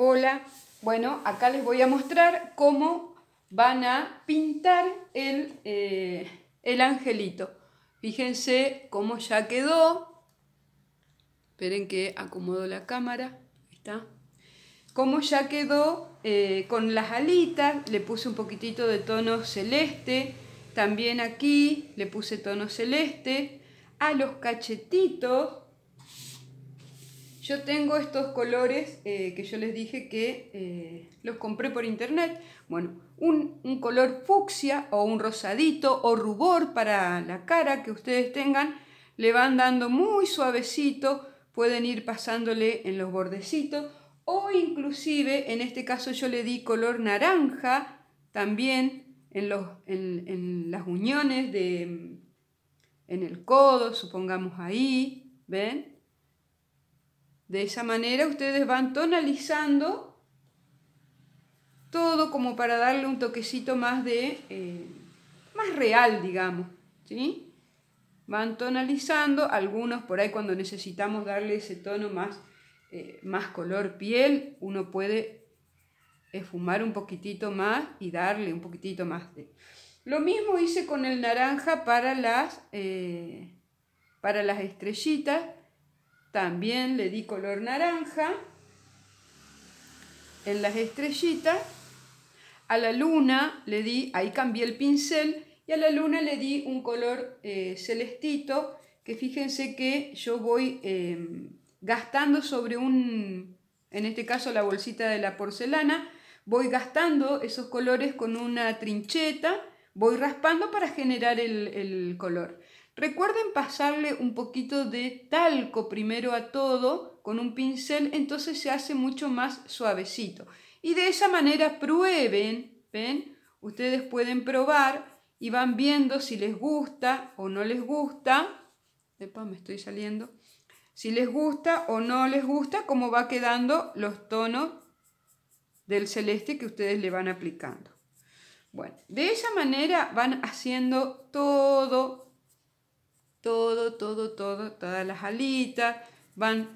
Hola, bueno, acá les voy a mostrar cómo van a pintar el, eh, angelito. Fíjense cómo ya quedó. Esperen que acomodo la cámara. está. Cómo ya quedó eh, con las alitas. Le puse un poquitito de tono celeste. También aquí le puse tono celeste. A los cachetitos yo tengo estos colores eh, que yo les dije que eh, los compré por internet. Bueno, un, color fucsia o un rosadito o rubor para la cara que ustedes tengan, le van dando muy suavecito, pueden ir pasándole en los bordecitos o inclusive, en este caso yo le di color naranja también en, en las uniones de, en el codo, supongamos ahí, ¿ven? De esa manera ustedes van tonalizando todo como para darle un toquecito más de, eh, más real, digamos, ¿sí? Van tonalizando, algunos por ahí cuando necesitamos darle ese tono más, eh, más color piel, uno puede esfumar un poquitito más y darle un poquitito más de... Lo mismo hice con el naranja para las, eh, para las estrellitas, también le di color naranja en las estrellitas. A la luna le di, ahí cambié el pincel, y a la luna le di un color eh, celestito, que fíjense que yo voy em, gastando sobre un, en este caso la bolsita de la porcelana, voy gastando esos colores con una trincheta, voy raspando para generar el color. Recuerden pasarle un poquito de talco primero a todo con un pincel, entonces se hace mucho más suavecito. Y de esa manera prueben, ¿ven? Ustedes pueden probar y van viendo si les gusta o no les gusta. Epa, me estoy saliendo. Si les gusta o no les gusta, cómo va quedando los tonos del celeste que ustedes le van aplicando. Bueno, de esa manera van haciendo todo todo, todo, todo, todas las alitas, van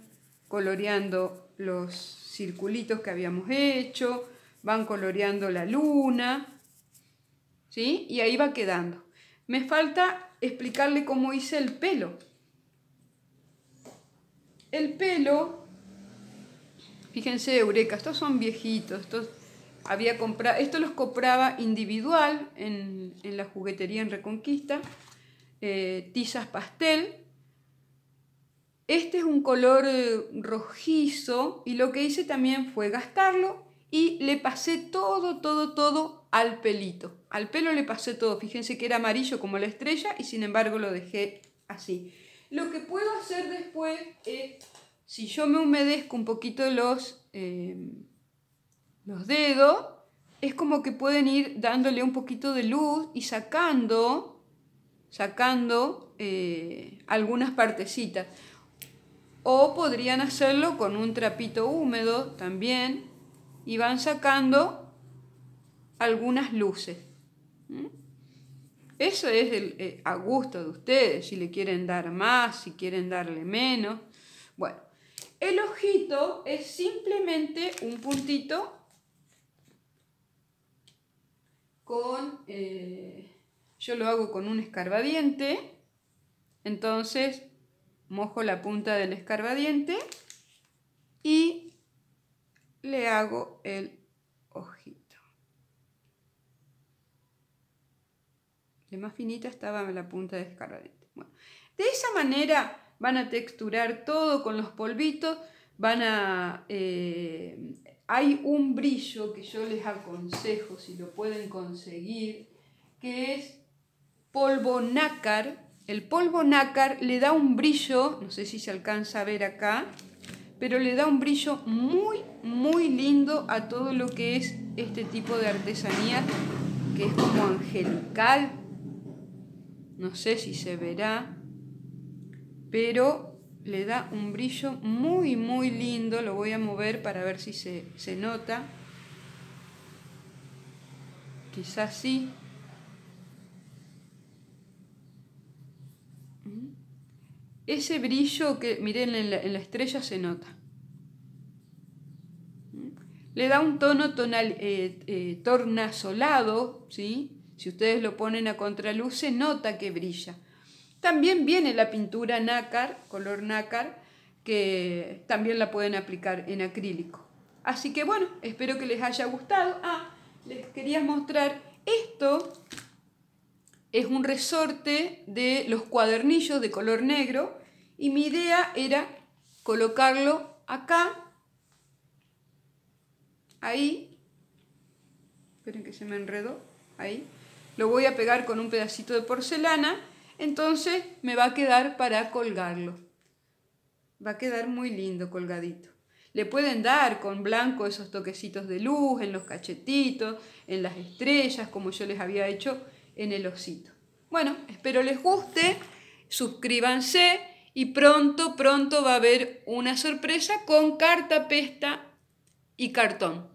coloreando los circulitos que habíamos hecho, van coloreando la luna, ¿sí? Y ahí va quedando. Me falta explicarle cómo hice el pelo. El pelo, fíjense, Eureka, estos son viejitos, estos había los compraba individual en la juguetería en Reconquista. Eh, tizas pastel. Este es un color eh, rojizo y lo que hice también fue gastarlo y le pasé todo, todo, todo al pelito. Al pelo le pasé todo. Fíjense que era amarillo como la estrella y sin embargo lo dejé así. Lo que puedo hacer después es, si yo me humedezco un poquito los, eh, los dedos, es como que pueden ir dándole un poquito de luz y sacando sacando eh, algunas partecitas. O podrían hacerlo con un trapito húmedo también y van sacando algunas luces. Eso es eh, a gusto de ustedes, si le quieren dar más, si quieren darle menos. Bueno, el ojito es simplemente un puntito con... Eh, yo lo hago con un escarbadiente. Entonces, mojo la punta del escarbadiente y le hago el ojito. De más finita estaba la punta del escarbadiente. de esa manera van a texturar todo con los polvitos. Van a... Eh, hay un brillo que yo les aconsejo, si lo pueden conseguir, que es polvo nácar. El polvo nácar le da un brillo, no sé si se alcanza a ver acá, pero le da un brillo muy, muy lindo a todo lo que es este tipo de artesanía, que es como angelical. No sé si se verá, pero le da un brillo muy, muy lindo. Lo voy a mover para ver si se, nota. Quizás sí, Ese brillo que, miren, en la, estrella se nota. Le da un tono tonal, eh, eh, tornasolado, ¿sí? Si ustedes lo ponen a contraluz, se nota que brilla. También viene la pintura nácar, color nácar, que también la pueden aplicar en acrílico. Así que bueno, espero que les haya gustado. Ah, les quería mostrar esto. Es un resorte de los cuadernillos de color negro y mi idea era colocarlo acá, ahí, esperen que se me enredó, ahí, lo voy a pegar con un pedacito de porcelana, entonces me va a quedar para colgarlo. Va a quedar muy lindo colgadito. Le pueden dar con blanco esos toquecitos de luz en los cachetitos, en las estrellas, como yo les había hecho en el osito. Bueno, espero les guste, suscríbanse y pronto, pronto va a haber una sorpresa con carta, pesta y cartón.